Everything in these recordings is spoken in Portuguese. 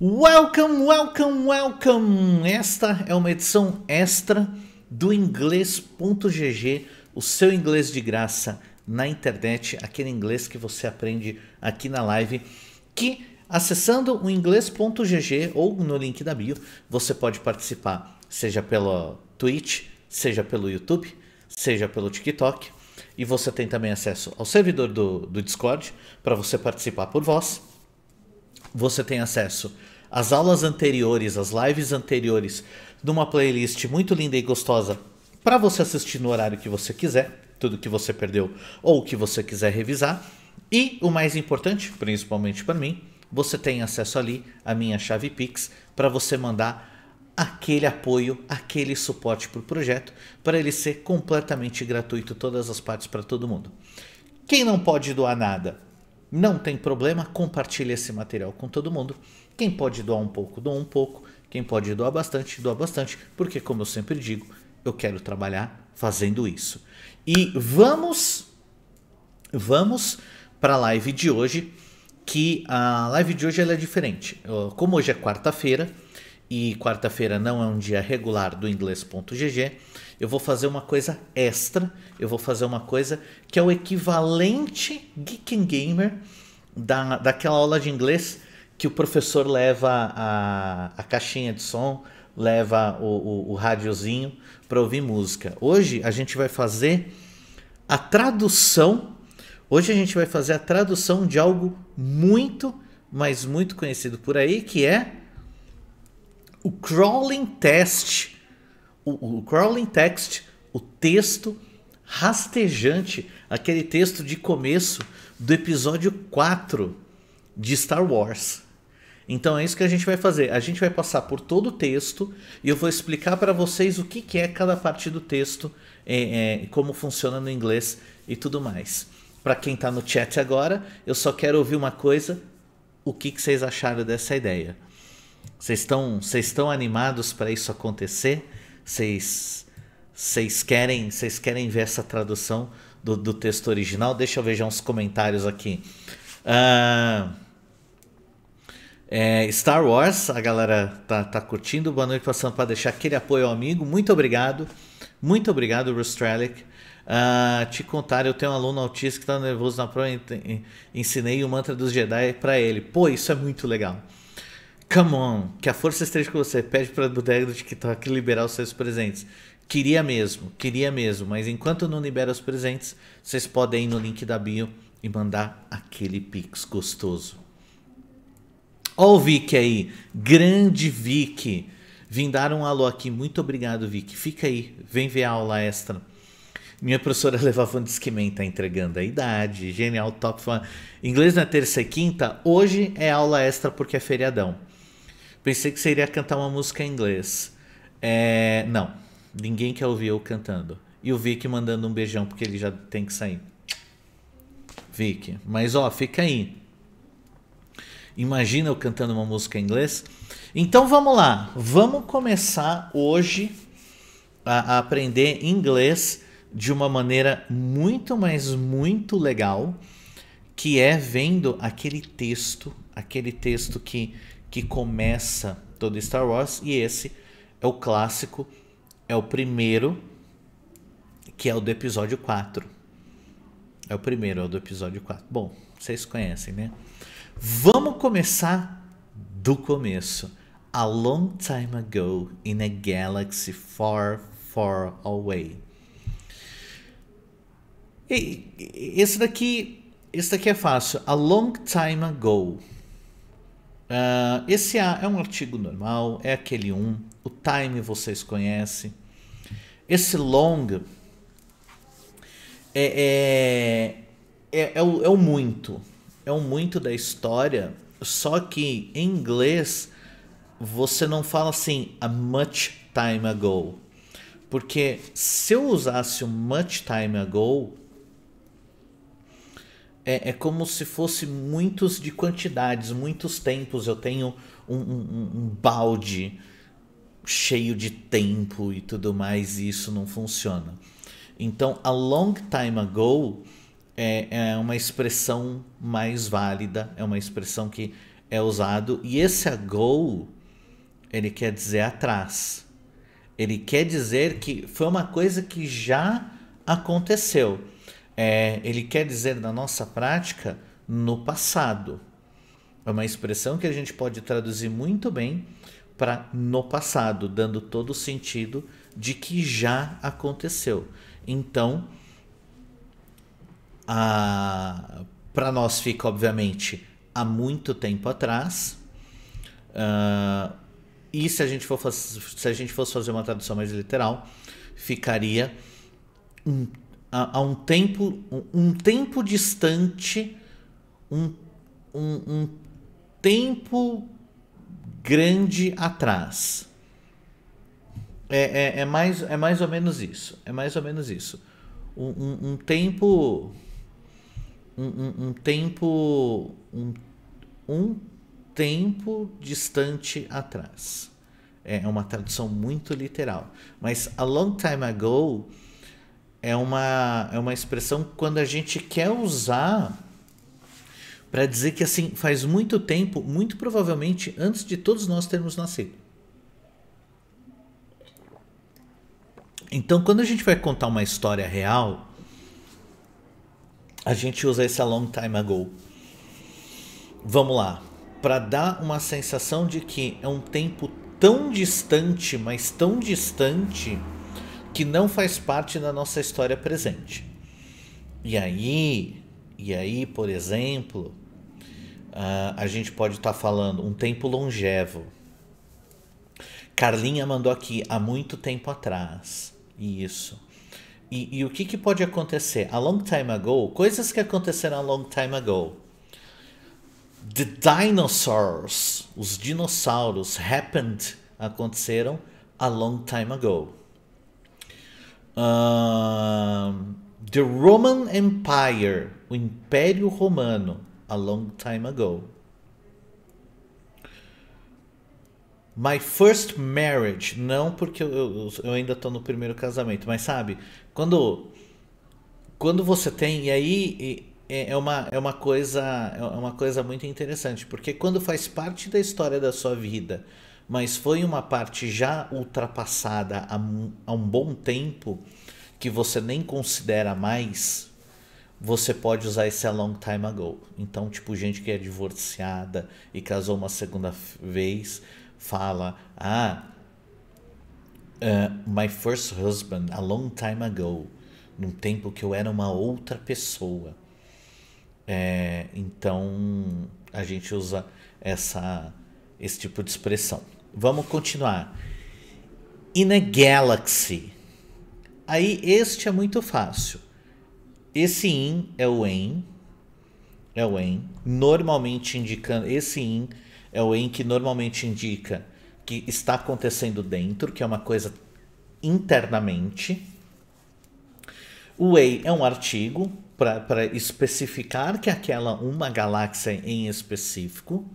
Welcome, welcome, welcome! Esta é uma edição extra do inglês.gg, o seu inglês de graça na internet, aquele inglês que você aprende aqui na live, que acessando o inglês.gg ou no link da bio, você pode participar, seja pelo Twitch, seja pelo YouTube, seja pelo TikTok, e você tem também acesso ao servidor do, do Discord para você participar por voz você tem acesso às aulas anteriores, às lives anteriores, numa playlist muito linda e gostosa para você assistir no horário que você quiser, tudo que você perdeu ou que você quiser revisar. E o mais importante, principalmente para mim, você tem acesso ali à minha chave Pix para você mandar aquele apoio, aquele suporte para o projeto, para ele ser completamente gratuito, todas as partes para todo mundo. Quem não pode doar nada? Não tem problema, compartilhe esse material com todo mundo. Quem pode doar um pouco, doa um pouco. Quem pode doar bastante, doa bastante. Porque, como eu sempre digo, eu quero trabalhar fazendo isso. E vamos, vamos para a live de hoje, que a live de hoje ela é diferente. Como hoje é quarta-feira, e quarta-feira não é um dia regular do inglês.gg, eu vou fazer uma coisa extra, eu vou fazer uma coisa que é o equivalente Geek and Gamer da, daquela aula de inglês que o professor leva a, a caixinha de som, leva o, o, o rádiozinho para ouvir música. Hoje a gente vai fazer a tradução. Hoje a gente vai fazer a tradução de algo muito, mas muito conhecido por aí, que é o crawling test o, o crawling text, o texto rastejante, aquele texto de começo do episódio 4 de Star Wars. Então é isso que a gente vai fazer. A gente vai passar por todo o texto e eu vou explicar para vocês o que, que, é cada parte do texto, é, é, como funciona no inglês e tudo mais. Para quem está no chat agora, eu só quero ouvir uma coisa: o que, que vocês acharam dessa ideia? Vocês estão, vocês estão animados para isso acontecer? Vocês querem, vocês querem ver essa tradução do, do texto original? Deixa eu ver já uns comentários aqui. Uh, é, Star Wars, a galera tá, tá curtindo. Boa noite, passando para deixar aquele apoio ao amigo. Muito obrigado. Muito obrigado, Bruce Trellick. Uh, te contar, eu tenho um aluno autista que está nervoso na prova. Ensinei o mantra dos Jedi para ele. Pô, isso é muito legal. Come on, que a força esteja com você. Pede para a bodega do TikTok liberar os seus presentes. Queria mesmo, queria mesmo, mas enquanto não libera os presentes, vocês podem ir no link da bio e mandar aquele pix gostoso. Ó o Vic aí, grande Vic. dar um alô aqui, muito obrigado Vic. Fica aí, vem ver a aula extra. Minha professora levava um disquimem, tá entregando a idade, genial, top fã. Inglês na é terça e quinta, hoje é aula extra porque é feriadão. Pensei que você iria cantar uma música em inglês. É, não, ninguém quer ouvir eu cantando. E o Vic mandando um beijão porque ele já tem que sair. Vic, mas ó, fica aí. Imagina eu cantando uma música em inglês. Então vamos lá, vamos começar hoje a, a aprender inglês de uma maneira muito, mas muito legal, que é vendo aquele texto, aquele texto que que começa todo Star Wars e esse é o clássico, é o primeiro que é o do episódio 4. É o primeiro, é o do episódio 4. Bom, vocês conhecem, né? Vamos começar do começo. A long time ago in a galaxy far, far away. E, esse daqui, esse daqui é fácil. A long time ago. Uh, esse A é um artigo normal, é aquele um. O time vocês conhecem. Esse long é, é, é, é, o, é o muito. É o muito da história. Só que em inglês você não fala assim a much time ago. Porque se eu usasse o much time ago, é, é como se fosse muitos de quantidades, muitos tempos. Eu tenho um, um, um balde cheio de tempo e tudo mais, e isso não funciona. Então, a long time ago é, é uma expressão mais válida, é uma expressão que é usado e esse ago ele quer dizer atrás. Ele quer dizer que foi uma coisa que já aconteceu é, ele quer dizer na nossa prática no passado. É uma expressão que a gente pode traduzir muito bem para no passado, dando todo o sentido de que já aconteceu. Então, para nós fica obviamente há muito tempo atrás. Uh, e se a, gente for, se a gente fosse fazer uma tradução mais literal, ficaria um a, a um tempo um, um tempo distante, um, um, um tempo grande atrás. É, é, é, mais, é mais ou menos isso. É mais ou menos isso. Um, um, um tempo. Um, um, tempo. Um, tempo distante atrás. É, é uma tradução muito literal. Mas a long time ago é uma, é uma expressão quando a gente quer usar para dizer que assim faz muito tempo, muito provavelmente antes de todos nós termos nascido. Então, quando a gente vai contar uma história real, a gente usa esse a long time ago. Vamos lá, para dar uma sensação de que é um tempo tão distante, mas tão distante que não faz parte da nossa história presente. E aí, e aí, por exemplo, uh, a gente pode estar tá falando um tempo longevo. Carlinha mandou aqui há muito tempo atrás. Isso. E, e o que, que pode acontecer? A long time ago, coisas que aconteceram a long time ago. The dinosaurs, os dinossauros happened, aconteceram a long time ago the Roman Empire, o Império Romano, a long time ago. My first marriage, não porque eu, eu, eu ainda estou no primeiro casamento, mas sabe, quando quando você tem e aí é, é uma, é uma coisa é uma coisa muito interessante porque quando faz parte da história da sua vida mas foi uma parte já ultrapassada há, há um bom tempo que você nem considera mais, você pode usar esse a long time ago. Então, tipo, gente que é divorciada e casou uma segunda vez fala: Ah, uh, my first husband a long time ago, num tempo que eu era uma outra pessoa. É, então, a gente usa essa, esse tipo de expressão. Vamos continuar. In a galaxy. Aí este é muito fácil. Esse in é o em, é o em, normalmente indicando esse in é o em que normalmente indica que está acontecendo dentro, que é uma coisa internamente. O way é um artigo para especificar que aquela uma galáxia em específico.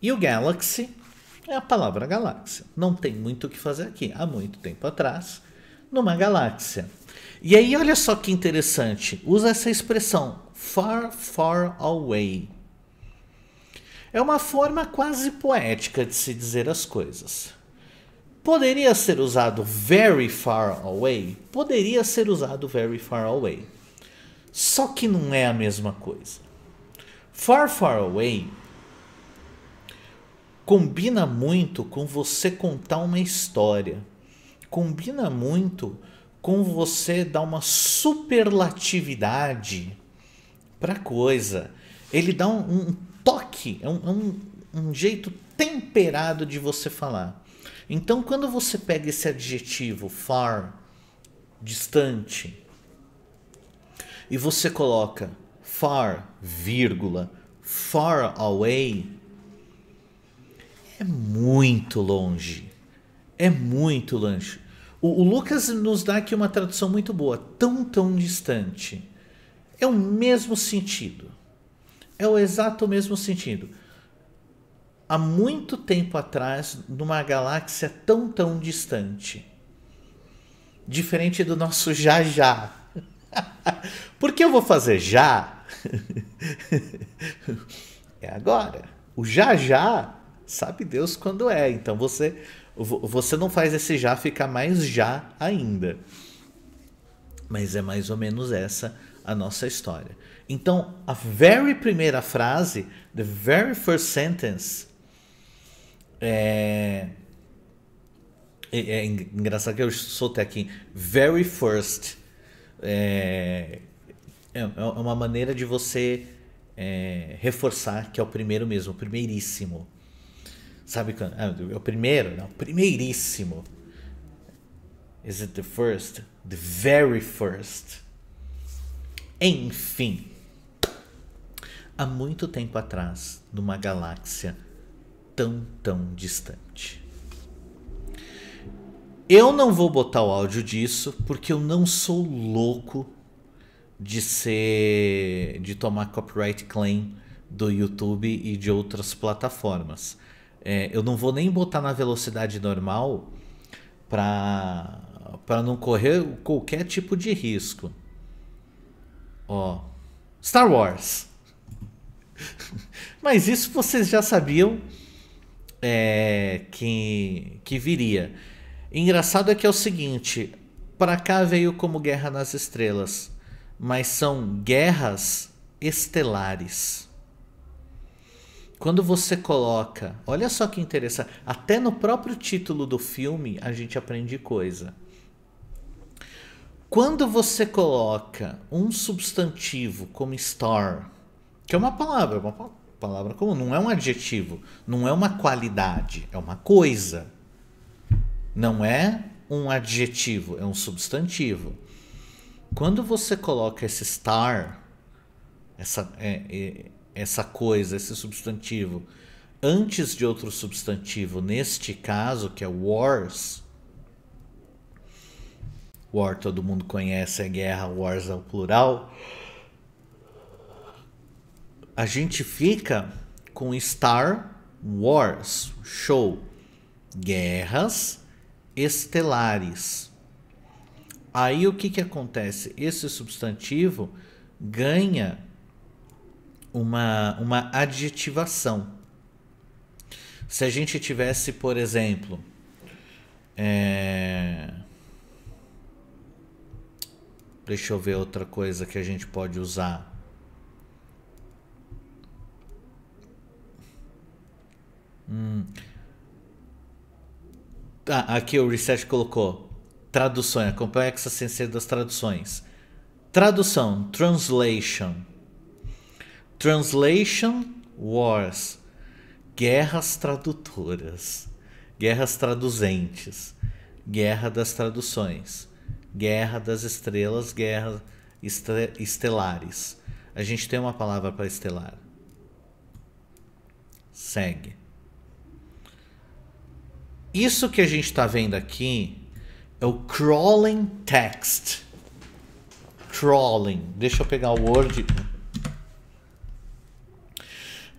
E o galaxy é a palavra galáxia. Não tem muito o que fazer aqui. Há muito tempo atrás, numa galáxia. E aí, olha só que interessante. Usa essa expressão far, far away. É uma forma quase poética de se dizer as coisas. Poderia ser usado very far away? Poderia ser usado very far away. Só que não é a mesma coisa. Far, far away combina muito com você contar uma história, combina muito com você dar uma superlatividade para coisa. Ele dá um, um toque, é um, é um, um jeito temperado de você falar. Então, quando você pega esse adjetivo far, distante, e você coloca far, vírgula, far away, é muito longe. É muito longe. O, o, Lucas nos dá aqui uma tradução muito boa. Tão, tão distante. É o mesmo sentido. É o exato mesmo sentido. Há muito tempo atrás, numa galáxia tão, tão distante. Diferente do nosso já já. Por que eu vou fazer já? é agora. O já já sabe Deus quando é. Então você você não faz esse já ficar mais já ainda. Mas é mais ou menos essa a nossa história. Então, a very primeira frase, the very first sentence, é, é, é engraçado que eu soltei aqui, very first, é, é, é uma maneira de você é, reforçar que é o primeiro mesmo, o primeiríssimo. Sabe quando? Ah, é o primeiro, não. Primeiríssimo. Is it the first? The very first. Enfim. Há muito tempo atrás, numa galáxia tão, tão distante. Eu não vou botar o áudio disso porque eu não sou louco de ser de tomar copyright claim do YouTube e de outras plataformas. É, eu não vou nem botar na velocidade normal para não correr qualquer tipo de risco. Ó, Star Wars. Mas isso vocês já sabiam é, que, que viria. Engraçado é que é o seguinte: para cá veio como Guerra nas Estrelas, mas são guerras estelares quando você coloca, olha só que interessante, até no próprio título do filme a gente aprende coisa. Quando você coloca um substantivo como star, que é uma palavra, uma palavra comum, não é um adjetivo, não é uma qualidade, é uma coisa. Não é um adjetivo, é um substantivo. Quando você coloca esse star, essa, é, é, essa coisa, esse substantivo, antes de outro substantivo, neste caso, que é wars. War todo mundo conhece, é guerra, wars é o plural. A gente fica com Star Wars, show. Guerras estelares. Aí o que, que acontece? Esse substantivo ganha uma, uma adjetivação. Se a gente tivesse, por exemplo, é... deixa eu ver outra coisa que a gente pode usar. Hum. Ah, aqui o Reset colocou tradução a é complexa sem ser das traduções. Tradução, translation Translation Wars Guerras Tradutoras, Guerras Traduzentes, Guerra das Traduções, Guerra das Estrelas, Guerra estre Estelares. A gente tem uma palavra para estelar. Segue. Isso que a gente está vendo aqui é o crawling text. Crawling. Deixa eu pegar o Word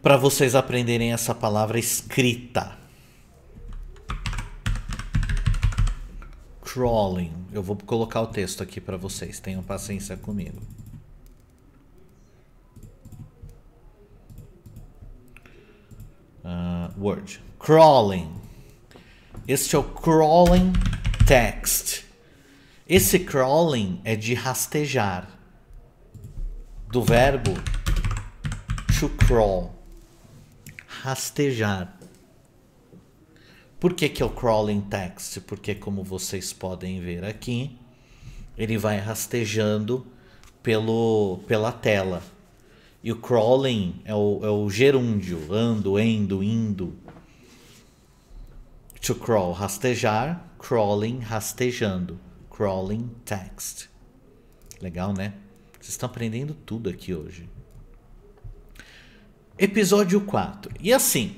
para vocês aprenderem essa palavra escrita. Crawling. Eu vou colocar o texto aqui para vocês, tenham paciência comigo. Uh, word. Crawling. Este é o crawling text. Esse crawling é de rastejar. Do verbo to crawl rastejar. Por que, que é o crawling text? Porque, como vocês podem ver aqui, ele vai rastejando pelo, pela tela. E o crawling é o, é o gerúndio, ando, indo. To crawl, rastejar, crawling, rastejando, crawling text. Legal, né? Vocês estão aprendendo tudo aqui hoje. Episódio 4. E assim,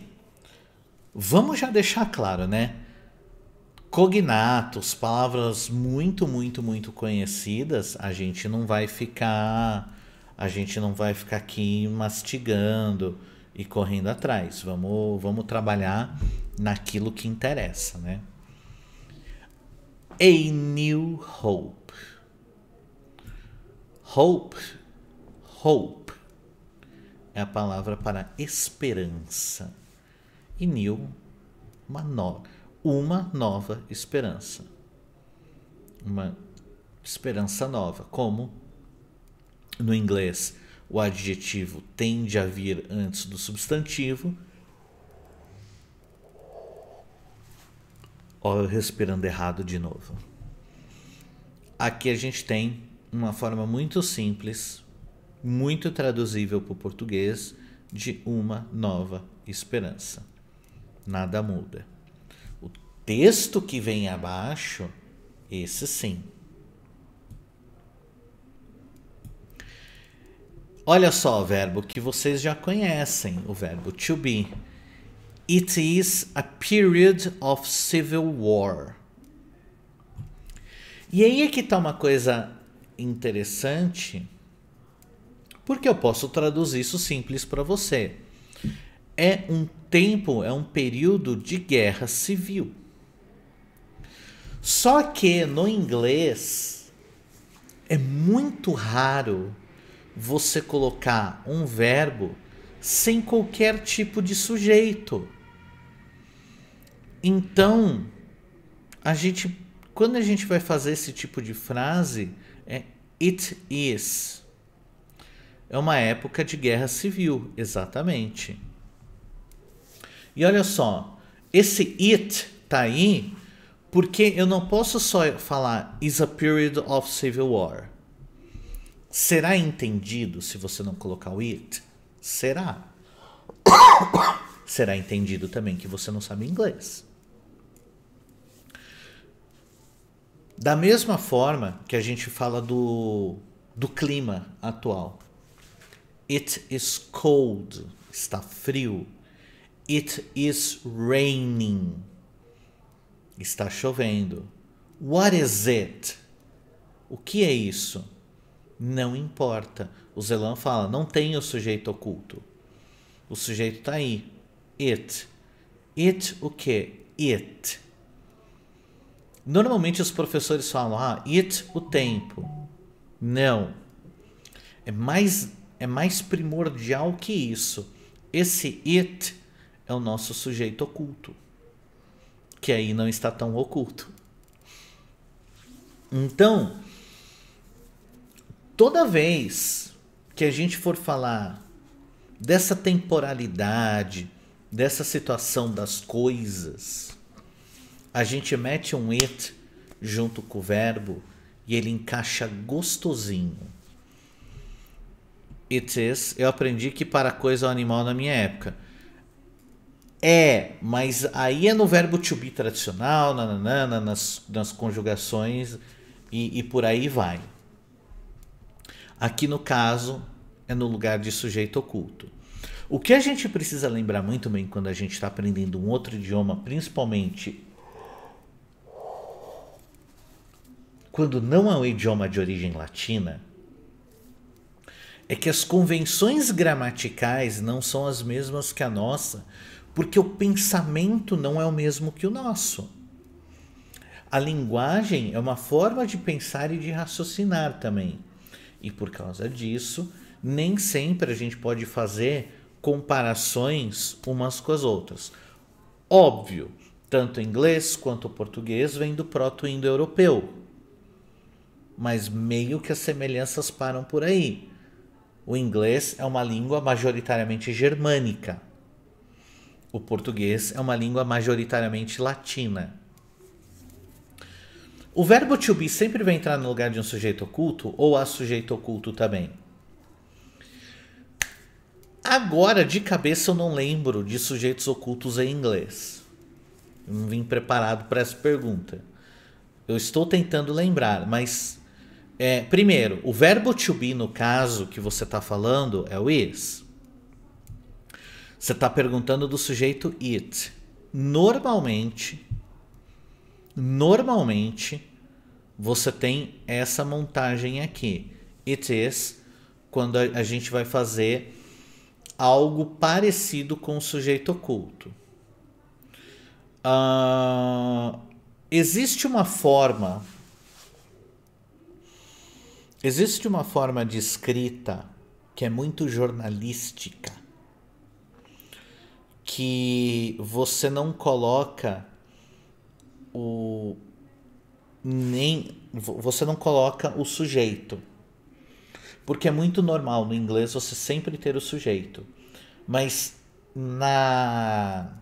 vamos já deixar claro, né? Cognatos, palavras muito, muito, muito conhecidas, a gente não vai ficar a gente não vai ficar aqui mastigando e correndo atrás. Vamos, vamos trabalhar naquilo que interessa, né? A new hope. Hope, hope é a palavra para esperança. E new, uma, no, uma nova esperança. Uma esperança nova. Como no inglês o adjetivo tende a vir antes do substantivo. Olha, respirando errado de novo. Aqui a gente tem uma forma muito simples muito traduzível para o português, de uma nova esperança. Nada muda. O texto que vem abaixo, esse sim. Olha só o verbo que vocês já conhecem, o verbo to be. It is a period of civil war. E aí é que está uma coisa interessante porque eu posso traduzir isso simples para você. É um tempo, é um período de guerra civil. Só que no inglês é muito raro você colocar um verbo sem qualquer tipo de sujeito. Então, a gente quando a gente vai fazer esse tipo de frase, é it is. É uma época de guerra civil, exatamente. E olha só, esse it tá aí porque eu não posso só falar is a period of civil war. Será entendido se você não colocar o it? Será. Será entendido também que você não sabe inglês. Da mesma forma que a gente fala do, do clima atual. It is cold. Está frio. It is raining. Está chovendo. What is it? O que é isso? Não importa. O Zelan fala: não tem o sujeito oculto. O sujeito está aí. It. It o que? It. Normalmente os professores falam: ah, it o tempo. Não. É mais é mais primordial que isso. Esse it é o nosso sujeito oculto, que aí não está tão oculto. Então, toda vez que a gente for falar dessa temporalidade, dessa situação das coisas, a gente mete um it junto com o verbo e ele encaixa gostosinho it is, eu aprendi que para coisa é um animal na minha época. É, mas aí é no verbo to be tradicional, nananana, nas, nas conjugações e, e por aí vai. Aqui no caso, é no lugar de sujeito oculto. O que a gente precisa lembrar muito bem quando a gente está aprendendo um outro idioma, principalmente quando não é um idioma de origem latina, é que as convenções gramaticais não são as mesmas que a nossa, porque o pensamento não é o mesmo que o nosso. A linguagem é uma forma de pensar e de raciocinar também. E por causa disso, nem sempre a gente pode fazer comparações umas com as outras. Óbvio, tanto o inglês quanto o português vem do proto-indo-europeu. Mas meio que as semelhanças param por aí. O inglês é uma língua majoritariamente germânica. O português é uma língua majoritariamente latina. O verbo to be sempre vai entrar no lugar de um sujeito oculto ou a sujeito oculto também. Agora, de cabeça, eu não lembro de sujeitos ocultos em inglês. Eu não vim preparado para essa pergunta. Eu estou tentando lembrar, mas é, primeiro, o verbo to be no caso que você está falando é o is. Você está perguntando do sujeito it. Normalmente, normalmente você tem essa montagem aqui. It is quando a gente vai fazer algo parecido com o sujeito oculto. Uh, existe uma forma Existe uma forma de escrita que é muito jornalística, que você não coloca o nem você não coloca o sujeito. Porque é muito normal no inglês você sempre ter o sujeito. Mas na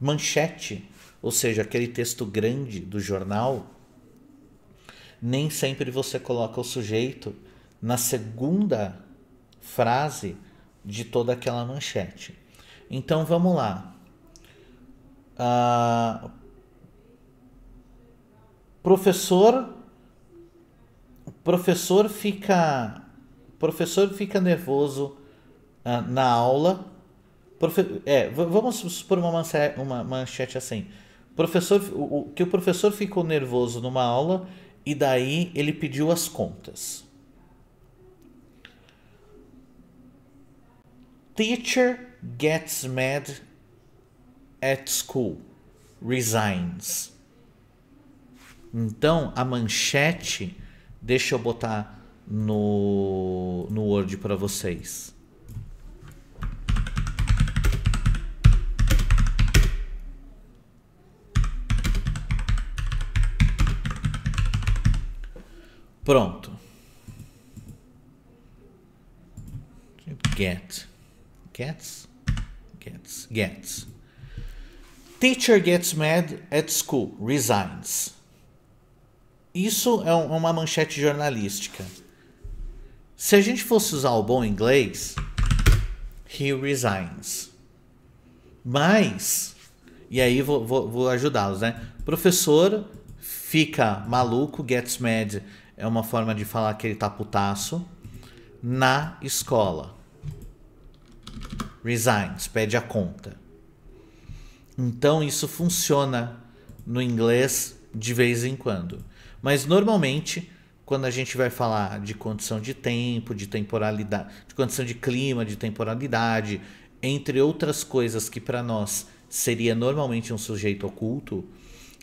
manchete, ou seja, aquele texto grande do jornal, nem sempre você coloca o sujeito na segunda frase de toda aquela manchete. Então vamos lá. Uh, professor, professor fica, professor fica nervoso uh, na aula. Profe, é, vamos supor uma, manchete, uma manchete assim. Professor, o, o, que o professor ficou nervoso numa aula e daí ele pediu as contas. Teacher gets mad at school, resigns. Então a manchete, deixa eu botar no, no Word para vocês. Pronto. Get. Gets? Gets. Gets. Teacher gets mad at school, resigns. Isso é, é uma manchete jornalística. Se a gente fosse usar o bom inglês, he resigns. Mas, e aí vou, vou, vou ajudá-los, né? Professor fica maluco, gets mad é uma forma de falar que ele tá putaço. Na escola. Resigns, pede a conta. Então isso funciona no inglês de vez em quando. Mas normalmente, quando a gente vai falar de condição de tempo, de temporalidade, de condição de clima, de temporalidade, entre outras coisas que para nós seria normalmente um sujeito oculto,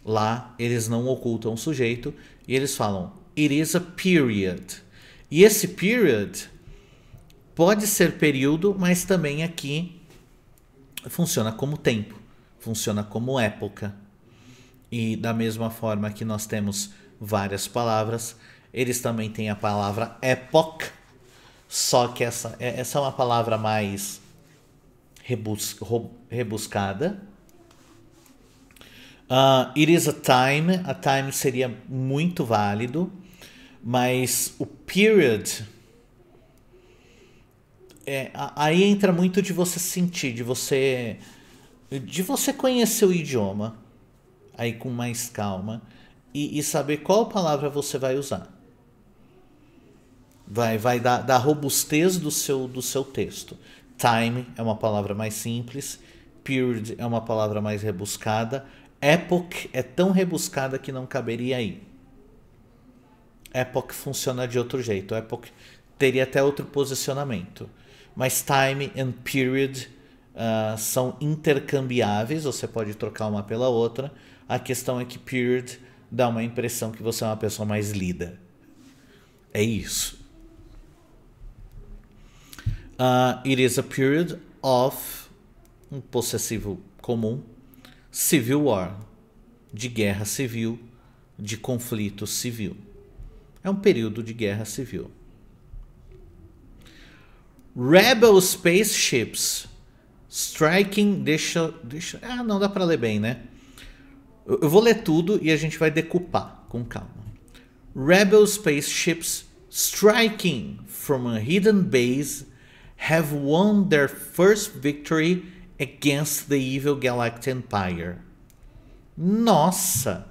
lá eles não ocultam o sujeito e eles falam it is a period. E esse period pode ser período, mas também aqui funciona como tempo, funciona como época. E da mesma forma que nós temos várias palavras, eles também têm a palavra época, só que essa, é, essa é uma palavra mais rebus, rebuscada Uh, it is a time, a time seria muito válido, mas o period. É, aí entra muito de você sentir, de você. de você conhecer o idioma, aí com mais calma, e, e saber qual palavra você vai usar. Vai, vai dar, dar robustez do seu, do seu texto. Time é uma palavra mais simples, period é uma palavra mais rebuscada Epoch é tão rebuscada que não caberia aí. Epoch funciona de outro jeito. Epoch teria até outro posicionamento. Mas time and period uh, são intercambiáveis, você pode trocar uma pela outra. A questão é que period dá uma impressão que você é uma pessoa mais lida. É isso. Uh, it is a period of um possessivo comum Civil War, de guerra civil, de conflito civil. É um período de guerra civil. Rebel spaceships striking deixa deixa ah não dá para ler bem, né? Eu, vou ler tudo e a gente vai decupar com calma. Rebel spaceships striking from a hidden base have won their first victory Against the Evil Galactic Empire. Nossa!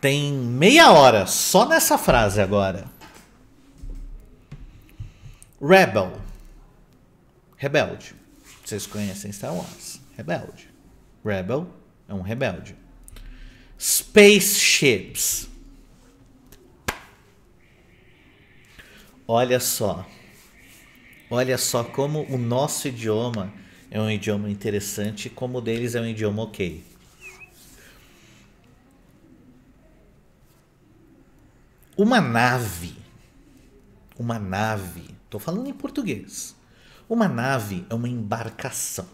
Tem meia hora só nessa frase agora. Rebel. Rebelde. Vocês conhecem Star Wars. Rebelde. Rebel é um rebelde. Spaceships. Olha só. Olha só como o nosso idioma é um idioma interessante, como o deles é um idioma ok. Uma nave, uma nave, estou falando em português, uma nave é uma embarcação.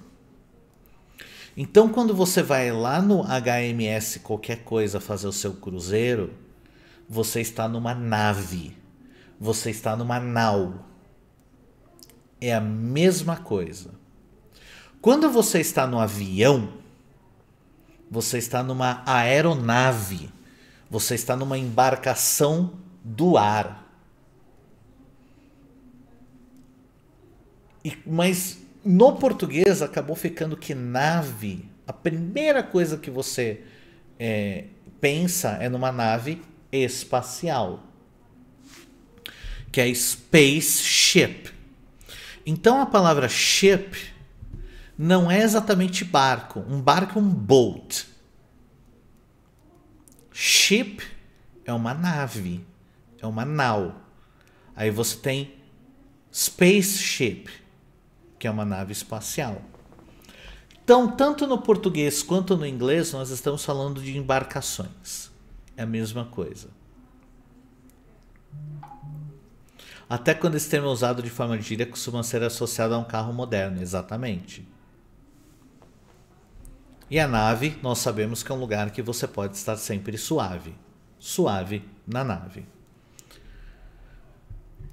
Então, quando você vai lá no HMS qualquer coisa fazer o seu cruzeiro, você está numa nave, você está numa nau é a mesma coisa. Quando você está no avião, você está numa aeronave, você está numa embarcação do ar. E, mas no português acabou ficando que nave, a primeira coisa que você é, pensa é numa nave espacial, que é spaceship então a palavra ship não é exatamente barco. Um barco é um boat. Ship é uma nave, é uma nau. Aí você tem spaceship, que é uma nave espacial. Então, tanto no português quanto no inglês, nós estamos falando de embarcações. É a mesma coisa. Até quando esse termo é usado de forma gíria, costuma ser associado a um carro moderno, exatamente. E a nave, nós sabemos que é um lugar que você pode estar sempre suave. Suave na nave.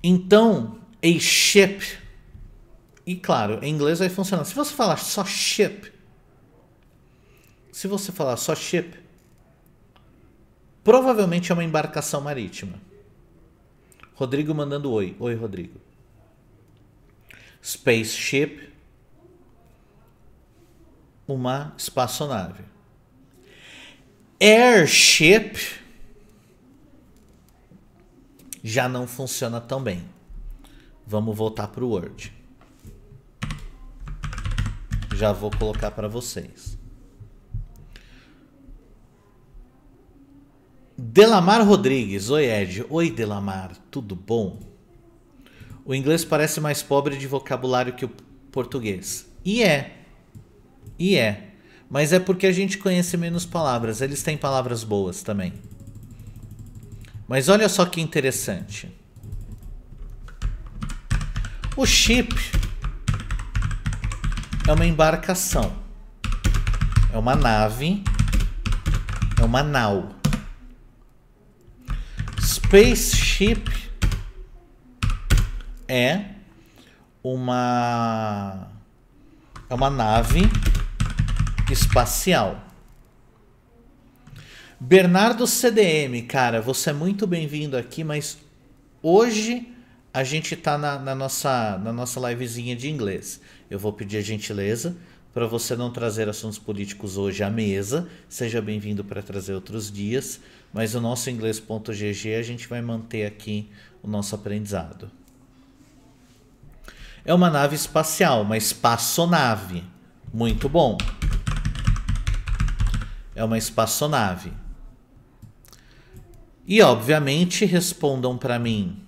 Então, a ship. E claro, em inglês vai funcionar. Se você falar só ship. Se você falar só ship. Provavelmente é uma embarcação marítima. Rodrigo mandando oi. Oi, Rodrigo. Spaceship. Uma espaçonave. Airship. Já não funciona tão bem. Vamos voltar para o Word. Já vou colocar para vocês. Delamar Rodrigues. Oi, Ed. Oi, Delamar. Tudo bom? O inglês parece mais pobre de vocabulário que o português. E é. E é. Mas é porque a gente conhece menos palavras. Eles têm palavras boas também. Mas olha só que interessante. O chip é uma embarcação. É uma nave. É uma nau. Spaceship é uma é uma nave espacial. Bernardo CDM, cara, você é muito bem-vindo aqui, mas hoje a gente tá na, na, nossa, na nossa livezinha de inglês. Eu vou pedir a gentileza para você não trazer assuntos políticos hoje à mesa. Seja bem-vindo para trazer outros dias mas o nosso inglês.gg a gente vai manter aqui o nosso aprendizado. É uma nave espacial, uma espaçonave. Muito bom. É uma espaçonave. E obviamente respondam para mim.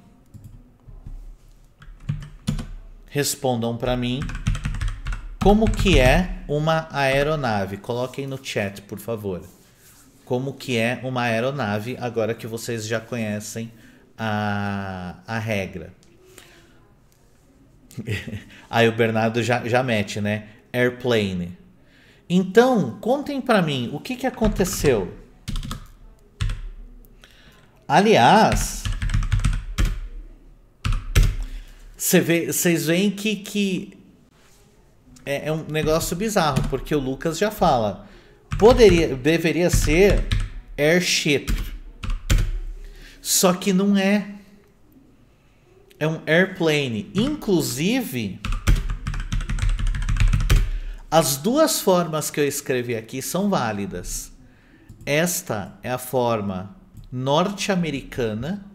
Respondam para mim como que é uma aeronave. Coloquem no chat, por favor como que é uma aeronave, agora que vocês já conhecem a, a regra. Aí o Bernardo já, já mete, né? Airplane. Então, contem para mim, o que, que aconteceu? Aliás, você vê, vocês veem que, que é, é um negócio bizarro, porque o Lucas já fala poderia, deveria ser airship. Só que não é. É um airplane. Inclusive, as duas formas que eu escrevi aqui são válidas. Esta é a forma norte-americana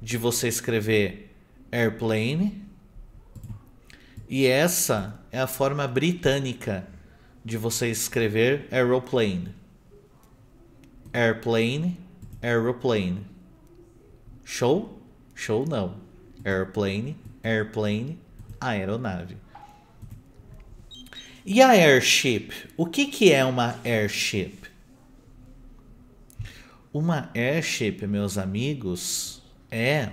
de você escrever airplane. E essa é a forma britânica de você escrever aeroplane. Airplane, aeroplane. Show? Show não. Airplane, airplane, aeronave. E a airship? O que, que é uma airship? Uma airship, meus amigos, é.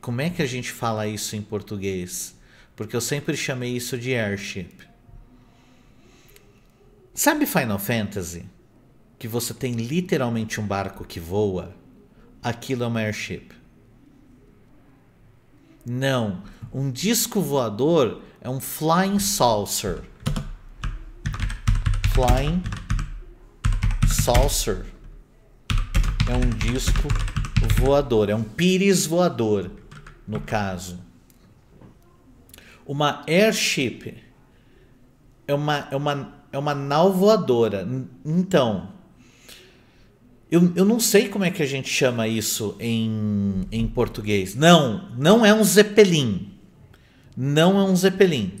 Como é que a gente fala isso em português? Porque eu sempre chamei isso de airship. Sabe Final Fantasy? Que você tem literalmente um barco que voa? Aquilo é uma airship. Não, um disco voador é um flying saucer. Flying saucer é um disco voador, é um pires voador, no caso. Uma airship é uma, é uma é uma nau voadora. Então, eu, eu não sei como é que a gente chama isso em, em português. Não, não é um zeppelin. Não é um zeppelin.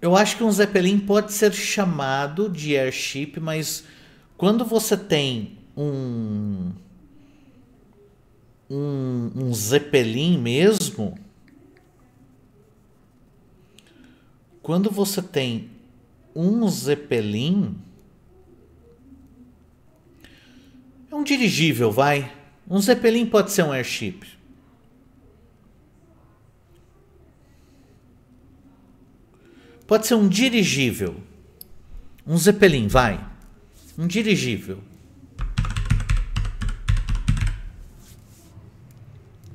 Eu acho que um zeppelin pode ser chamado de airship, mas quando você tem um um, um zeppelin mesmo, Quando você tem um Zeppelin. É um dirigível, vai. Um Zeppelin pode ser um airship. Pode ser um dirigível. Um Zeppelin, vai. Um dirigível.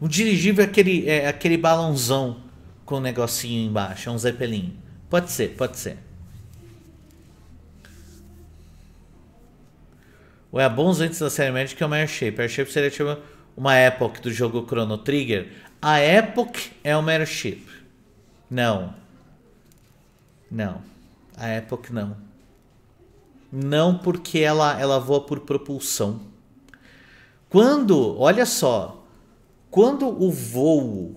O dirigível é aquele, é aquele balãozão com o negocinho embaixo, é um Zeppelin. Pode ser, pode ser. Ou é bons antes da série Magic é uma Airshape. Airshape seria tipo uma Epoch do jogo Chrono Trigger. A Epoch é uma Airship. Não. Não. A Epoch não. Não porque ela, ela voa por propulsão. Quando, olha só, quando o voo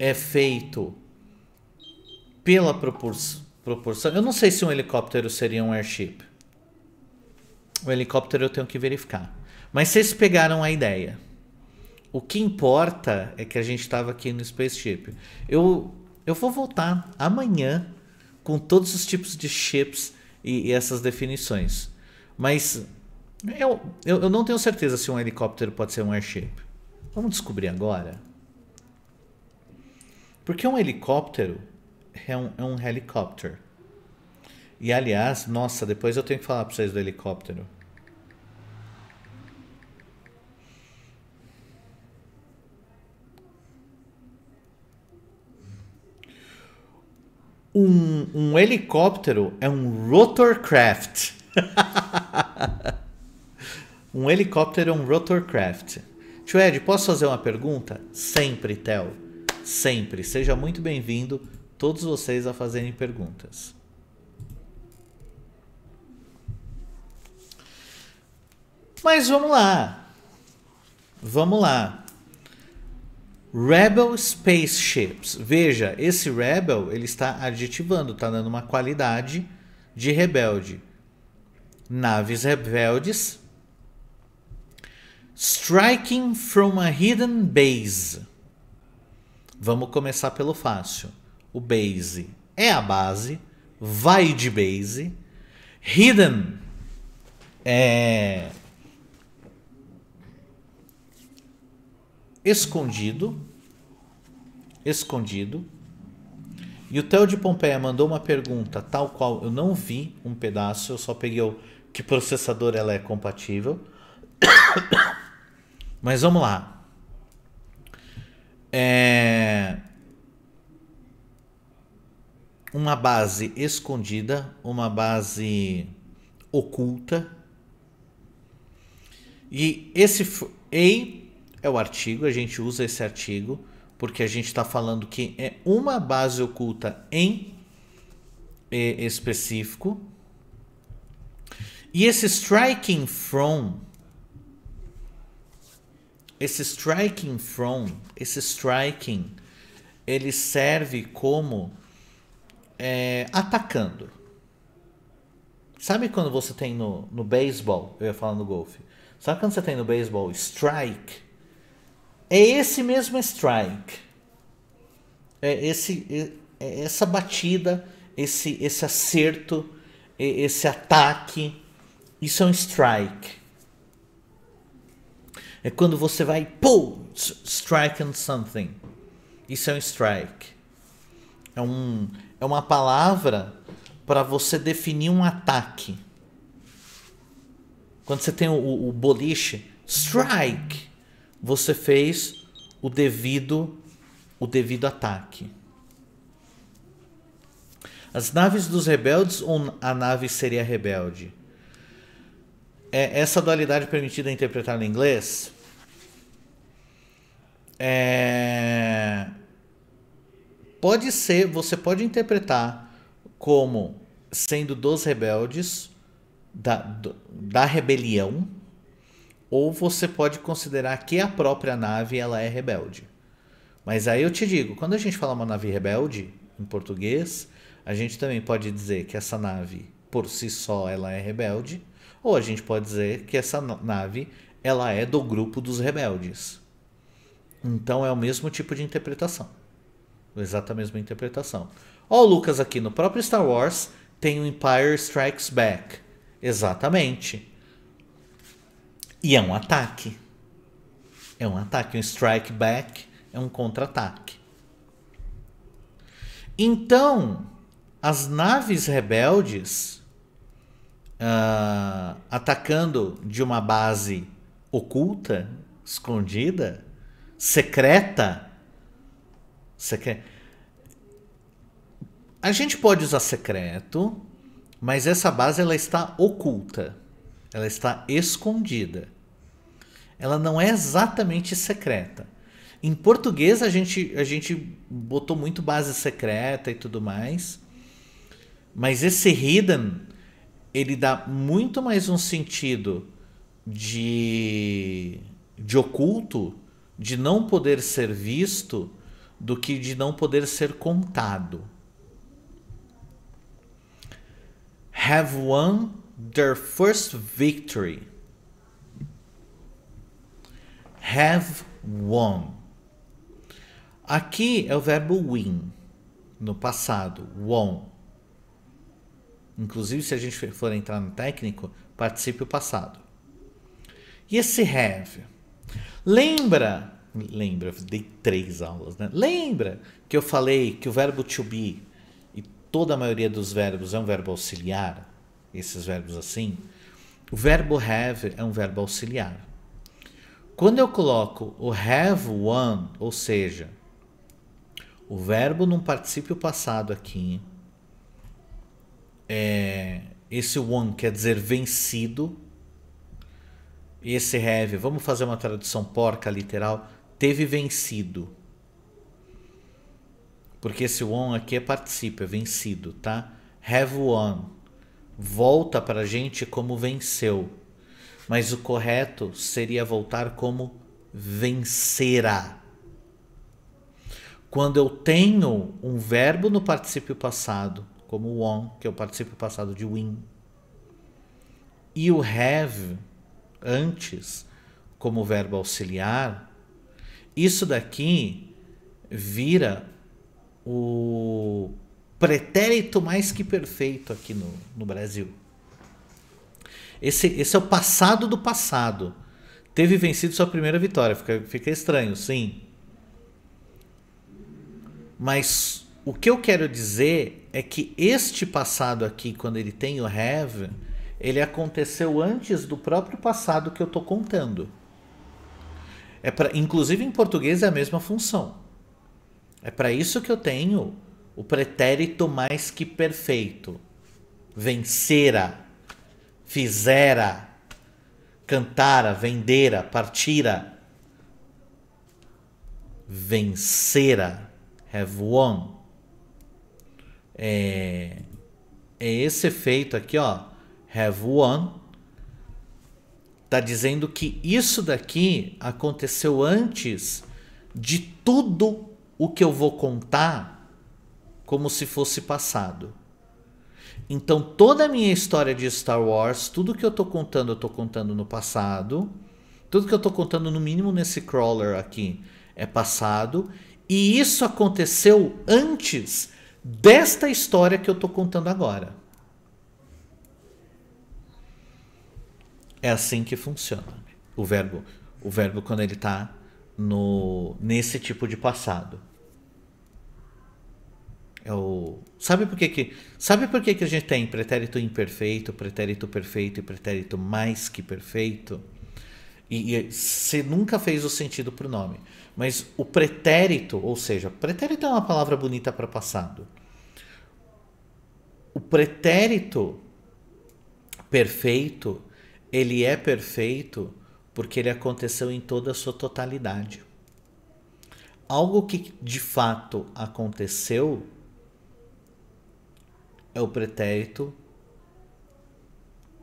é feito pela proporção. Eu não sei se um helicóptero seria um airship. O helicóptero eu tenho que verificar. Mas vocês pegaram a ideia. O que importa é que a gente estava aqui no spaceship. Eu, eu vou voltar amanhã com todos os tipos de chips e, e essas definições. Mas eu, eu, eu não tenho certeza se um helicóptero pode ser um airship. Vamos descobrir agora. Porque um helicóptero é um, é um helicóptero. E aliás, nossa, depois eu tenho que falar para vocês do helicóptero. Um, um helicóptero é um rotorcraft. um helicóptero é um rotorcraft. Tio Ed, posso fazer uma pergunta? Sempre, Tel. Sempre. Seja muito bem-vindo todos vocês a fazerem perguntas. Mas vamos lá. Vamos lá. Rebel Spaceships. Veja, esse Rebel ele está aditivando, está dando uma qualidade de rebelde. Naves rebeldes. Striking from a hidden base. Vamos começar pelo fácil o base é a base, vai de base. Hidden é escondido, escondido. E o Theo de Pompeia mandou uma pergunta, tal qual eu não vi um pedaço, eu só peguei o que processador ela é compatível. Mas vamos lá. É uma base escondida, uma base oculta. E esse EI é o artigo, a gente usa esse artigo porque a gente está falando que é uma base oculta em específico. E esse striking from, esse striking from, esse striking, ele serve como é, atacando. Sabe quando você tem no, no beisebol, eu ia falar no golfe, sabe quando você tem no beisebol strike? É esse mesmo strike. É, esse, é, é essa batida, esse, esse acerto, esse ataque. Isso é um strike. É quando você vai, pull strike on something. Isso é um strike é, um, é uma palavra para você definir um ataque. Quando você tem o, o boliche, strike, você fez o devido o devido ataque. As naves dos rebeldes ou a nave seria rebelde? É essa dualidade permitida interpretar no inglês? É pode ser, você pode interpretar como sendo dos rebeldes, da, da rebelião, ou você pode considerar que a própria nave ela é rebelde. Mas aí eu te digo, quando a gente fala uma nave rebelde em português, a gente também pode dizer que essa nave por si só ela é rebelde, ou a gente pode dizer que essa nave ela é do grupo dos rebeldes. Então é o mesmo tipo de interpretação. Exata mesma interpretação. Ó, o Lucas aqui no próprio Star Wars tem o Empire Strikes Back. Exatamente. E é um ataque. É um ataque. Um strike back é um contra-ataque. Então, as naves rebeldes uh, atacando de uma base oculta, escondida, secreta, Secre... A gente pode usar secreto, mas essa base ela está oculta, ela está escondida. Ela não é exatamente secreta. Em português a gente, a gente botou muito base secreta e tudo mais, mas esse hidden ele dá muito mais um sentido de de oculto, de não poder ser visto do que de não poder ser contado. Have won their first victory. Have won. Aqui é o verbo win no passado, won. Inclusive, se a gente for entrar no técnico, participe o passado. E esse have? Lembra Lembra, eu dei três aulas, né? Lembra que eu falei que o verbo to be e toda a maioria dos verbos é um verbo auxiliar? Esses verbos assim? O verbo have é um verbo auxiliar. Quando eu coloco o have one, ou seja, o verbo num particípio passado aqui, é, esse one quer dizer vencido, esse have, vamos fazer uma tradução porca literal, teve vencido. Porque esse won aqui é participa, é vencido, tá? Have won. Volta pra gente como venceu. Mas o correto seria voltar como vencerá. Quando eu tenho um verbo no participio passado, como won, que é o participio passado de win, e o have antes como verbo auxiliar, isso daqui vira o pretérito mais que perfeito aqui no, no Brasil. Esse, esse é o passado do passado. Teve vencido sua primeira vitória. Fica, fica estranho, sim. Mas o que eu quero dizer é que este passado aqui, quando ele tem o have, ele aconteceu antes do próprio passado que eu estou contando. É inclusive em português é a mesma função. É para isso que eu tenho o pretérito mais que perfeito. Vencera, fizera, cantara, vendera, partira. Vencera, have won. É, é esse efeito aqui, ó. Have won Está dizendo que isso daqui aconteceu antes de tudo o que eu vou contar, como se fosse passado. Então, toda a minha história de Star Wars, tudo que eu estou contando, eu estou contando no passado. Tudo que eu estou contando, no mínimo, nesse crawler aqui, é passado. E isso aconteceu antes desta história que eu estou contando agora. É assim que funciona. O verbo, o verbo quando ele está no nesse tipo de passado. É o, sabe por que, que sabe por que, que a gente tem pretérito imperfeito, pretérito perfeito e pretérito mais que perfeito? E, e você nunca fez o sentido para o nome. Mas o pretérito, ou seja, pretérito é uma palavra bonita para passado. O pretérito perfeito ele é perfeito porque ele aconteceu em toda a sua totalidade. Algo que de fato aconteceu é o pretérito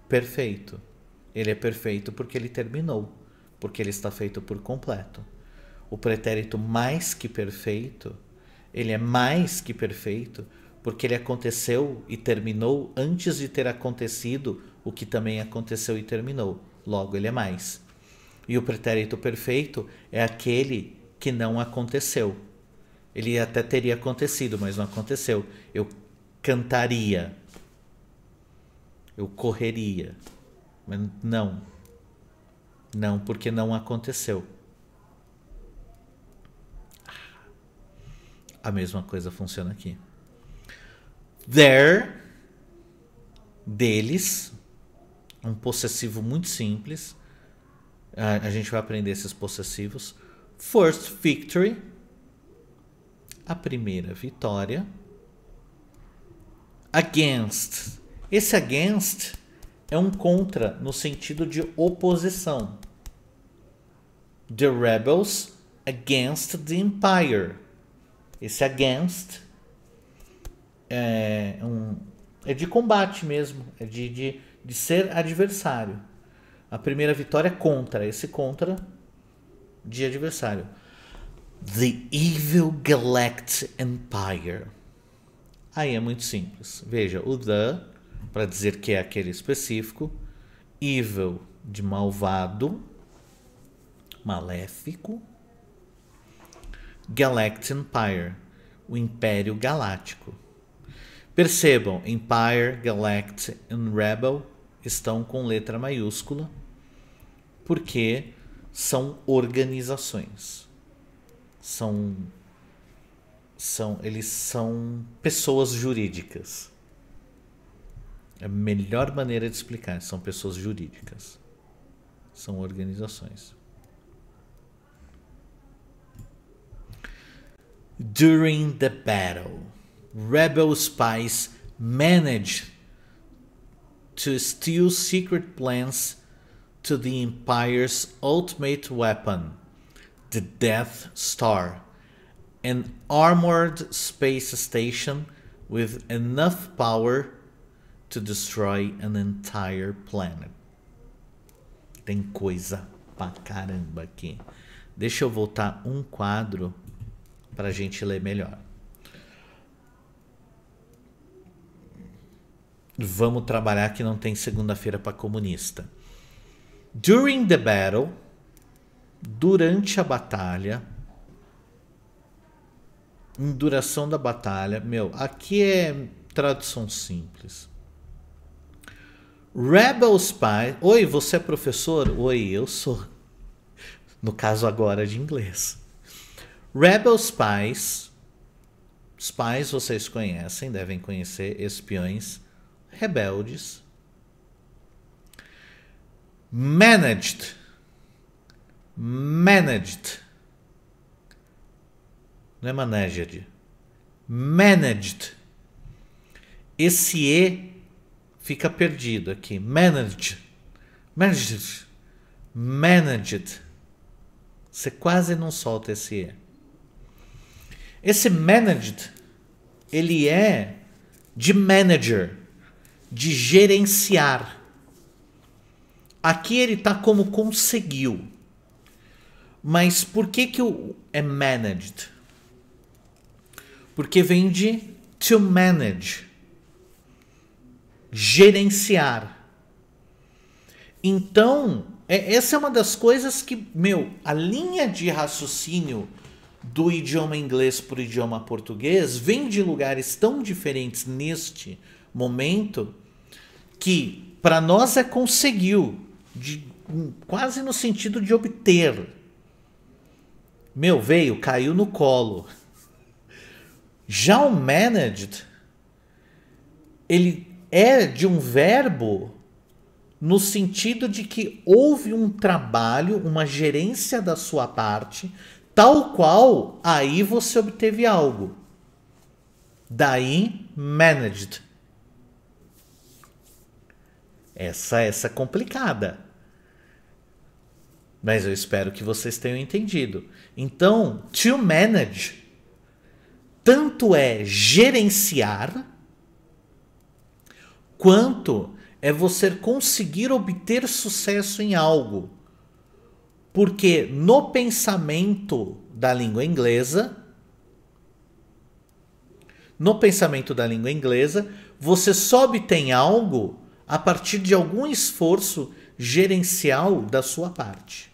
perfeito. Ele é perfeito porque ele terminou, porque ele está feito por completo. O pretérito mais que perfeito, ele é mais que perfeito porque ele aconteceu e terminou antes de ter acontecido o que também aconteceu e terminou. Logo, ele é mais. E o pretérito perfeito é aquele que não aconteceu. Ele até teria acontecido, mas não aconteceu. Eu cantaria. Eu correria. Mas não. Não, porque não aconteceu. A mesma coisa funciona aqui. There deles, um possessivo muito simples. A, a gente vai aprender esses possessivos. First victory, a primeira vitória. Against, esse against é um contra no sentido de oposição. The rebels against the empire. Esse against é, um, é de combate mesmo, é de, de, de ser adversário. A primeira vitória é contra, esse contra de adversário. The Evil Galactic Empire. Aí é muito simples. Veja, o the, para dizer que é aquele específico, evil, de malvado, maléfico, Galactic Empire, o Império Galáctico. Percebam, Empire, Galactic e Rebel estão com letra maiúscula porque são organizações. São são eles são pessoas jurídicas. É a melhor maneira de explicar, são pessoas jurídicas. São organizações. During the battle rebel spies managed to steal secret plans to the Empire's ultimate weapon, the Death Star, an armored space station with enough power to destroy an entire planet. Tem coisa pra caramba aqui. Deixa eu voltar um quadro para gente ler melhor. vamos trabalhar que não tem segunda-feira para comunista. During the battle, durante a batalha, em duração da batalha, meu, aqui é tradução simples. Rebel Spy. Oi, você é professor? Oi, eu sou. No caso agora de inglês. Rebel Spies. Spies vocês conhecem, devem conhecer, espiões rebeldes. Managed. Managed. Não é managed. Managed. Esse E fica perdido aqui. Managed. Managed. Managed. Você quase não solta esse E. Esse managed, ele é de manager de gerenciar. Aqui ele está como conseguiu. Mas por que que o é managed? Porque vem de to manage. Gerenciar. Então, é, essa é uma das coisas que, meu, a linha de raciocínio do idioma inglês para o idioma português vem de lugares tão diferentes neste momento que para nós é conseguiu, de, hum, quase no sentido de obter. Meu, veio, caiu no colo. Já o managed, ele é de um verbo no sentido de que houve um trabalho, uma gerência da sua parte, tal qual aí você obteve algo. Daí, managed. Essa, essa é complicada. Mas eu espero que vocês tenham entendido. Então, to manage tanto é gerenciar quanto é você conseguir obter sucesso em algo. Porque no pensamento da língua inglesa, no pensamento da língua inglesa, você só obtém algo a partir de algum esforço gerencial da sua parte.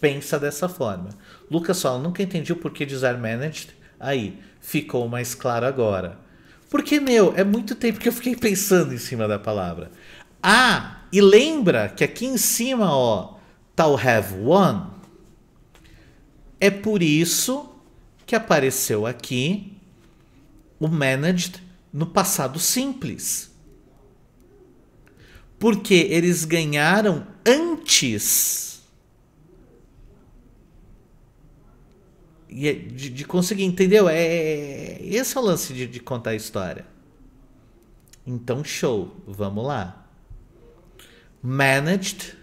Pensa dessa forma. Lucas fala, nunca entendi o porquê de usar managed. Aí, ficou mais claro agora. Porque, meu, é muito tempo que eu fiquei pensando em cima da palavra. Ah, e lembra que aqui em cima, ó, tal tá have one. É por isso que apareceu aqui o managed no passado simples. Porque eles ganharam antes é de, de conseguir, entendeu? É, é, é, esse é o lance de, de contar a história. Então, show, vamos lá. Managed.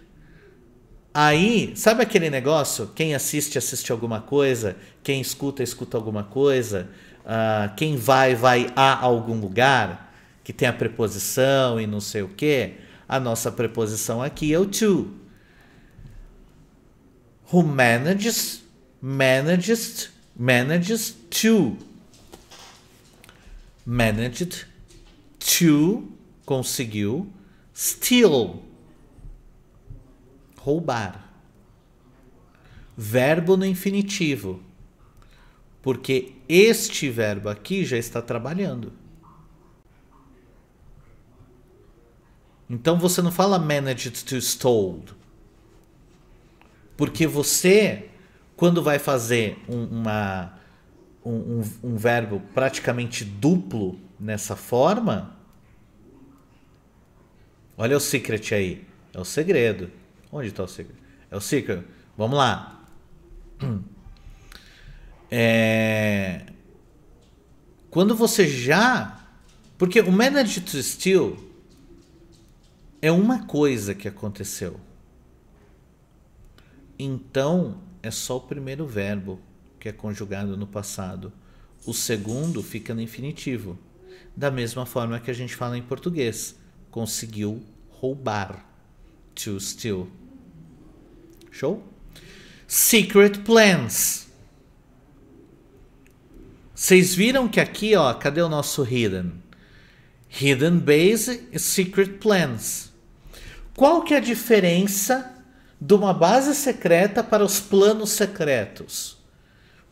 Aí, sabe aquele negócio? Quem assiste, assiste alguma coisa. Quem escuta, escuta alguma coisa. Uh, quem vai, vai a algum lugar. Que tem a preposição e não sei o quê. A nossa preposição aqui é o to. Who manages, manages manages to. Managed to conseguiu steal roubar. Verbo no infinitivo. Porque este verbo aqui já está trabalhando. Então você não fala managed to stole Porque você, quando vai fazer um, uma, um, um verbo praticamente duplo nessa forma, olha o secret aí. É o segredo. Onde está o segredo? É o secret. Vamos lá. É... Quando você já. Porque o managed to steal é uma coisa que aconteceu. Então é só o primeiro verbo que é conjugado no passado. O segundo fica no infinitivo. Da mesma forma que a gente fala em português, conseguiu roubar. To steal. Show? Secret plans. Vocês viram que aqui, ó, cadê o nosso hidden? Hidden Base e Secret Plans. Qual que é a diferença de uma base secreta para os planos secretos?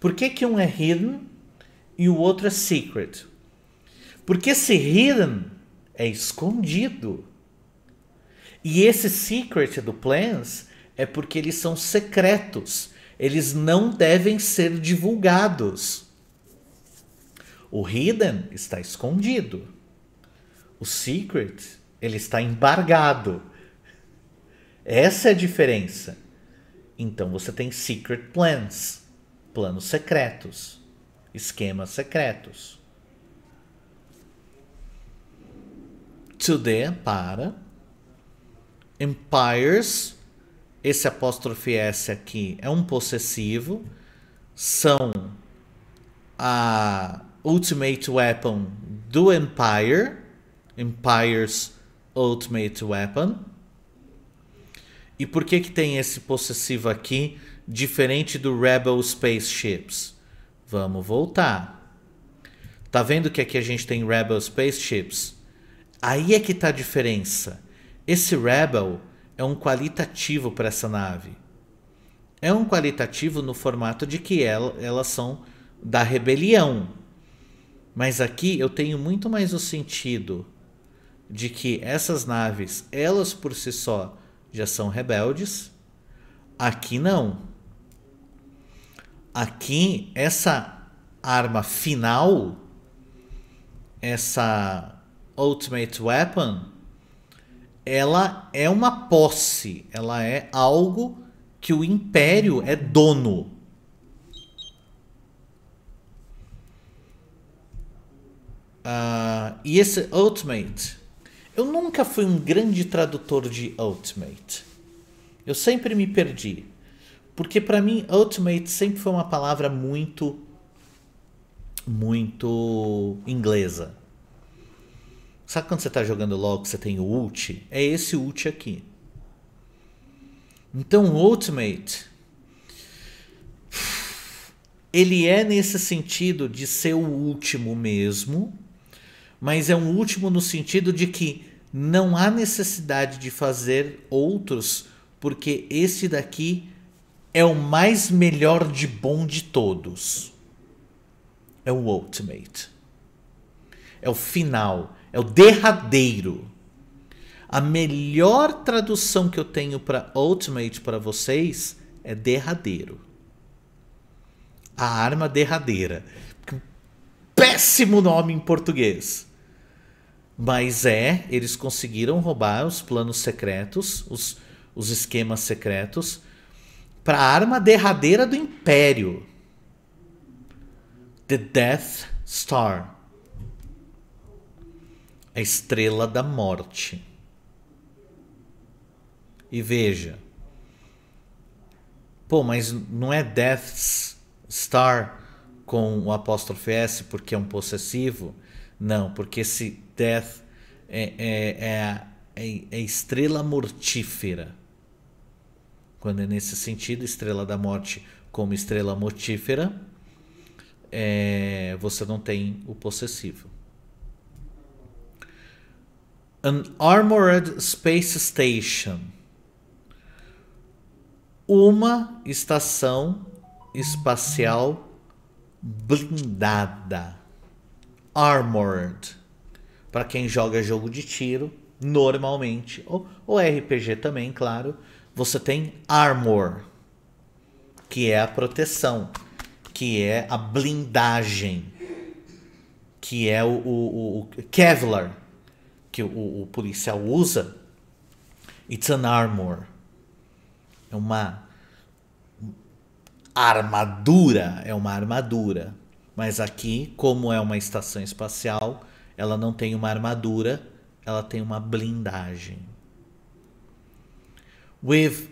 Por que, que um é hidden e o outro é secret? Porque esse hidden é escondido. E esse secret do plans é porque eles são secretos. Eles não devem ser divulgados. O hidden está escondido. O Secret, ele está embargado. Essa é a diferença. Então você tem secret plans, planos secretos, esquemas secretos. To the para empires, esse apóstrofe S aqui é um possessivo, são a ultimate weapon do empire Empire's Ultimate Weapon. E por que que tem esse possessivo aqui, diferente do Rebel Spaceships? Vamos voltar. Tá vendo que aqui a gente tem Rebel Spaceships? Aí é que tá a diferença. Esse Rebel é um qualitativo para essa nave. É um qualitativo no formato de que ela, elas são da rebelião. Mas aqui eu tenho muito mais o sentido de que essas naves, elas por si só, já são rebeldes. Aqui não. Aqui, essa arma final, essa Ultimate Weapon, ela é uma posse, ela é algo que o Império é dono. Uh, e esse Ultimate eu nunca fui um grande tradutor de Ultimate. Eu sempre me perdi. Porque para mim, Ultimate sempre foi uma palavra muito. muito. inglesa. Sabe quando você está jogando logo que você tem o ult? É esse ult aqui. Então, Ultimate. Ele é nesse sentido de ser o último mesmo, mas é um último no sentido de que não há necessidade de fazer outros, porque esse daqui é o mais melhor de bom de todos. É o ultimate. É o final, é o derradeiro. A melhor tradução que eu tenho para ultimate para vocês é derradeiro. A arma derradeira. Péssimo nome em português. Mas é, eles conseguiram roubar os planos secretos, os, os esquemas secretos, para a arma derradeira do Império. The Death Star. A estrela da morte. E veja. Pô, mas não é Death Star com o apóstrofe S porque é um possessivo? Não, porque se Death é, é, é, é, estrela mortífera. Quando é nesse sentido, estrela da morte como estrela mortífera, é, você não tem o possessivo. An Armored Space Station. Uma estação espacial blindada. Armored para quem joga jogo de tiro, normalmente, ou, ou RPG também, claro, você tem armor, que é a proteção, que é a blindagem, que é o, o, o Kevlar, que o, o policial usa. It's an armor. É uma armadura, é uma armadura. Mas aqui, como é uma estação espacial, ela não tem uma armadura, ela tem uma blindagem. With,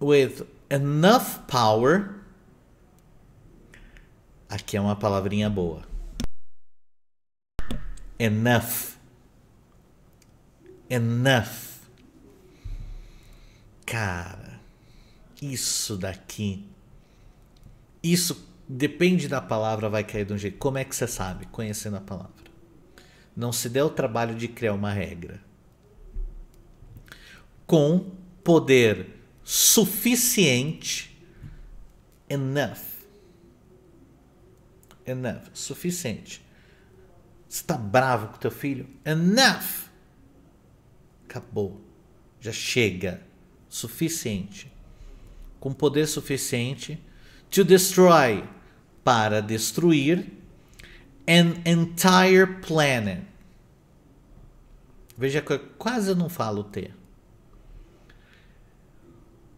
with enough power. Aqui é uma palavrinha boa. Enough. Enough. Cara, isso daqui. Isso depende da palavra, vai cair de um jeito. Como é que você sabe? Conhecendo a palavra. Não se deu o trabalho de criar uma regra. Com poder suficiente, enough. Enough, suficiente. Você está bravo com teu filho? Enough! Acabou. Já chega. Suficiente. Com poder suficiente to destroy para destruir an entire planet. Veja que eu quase não falo T.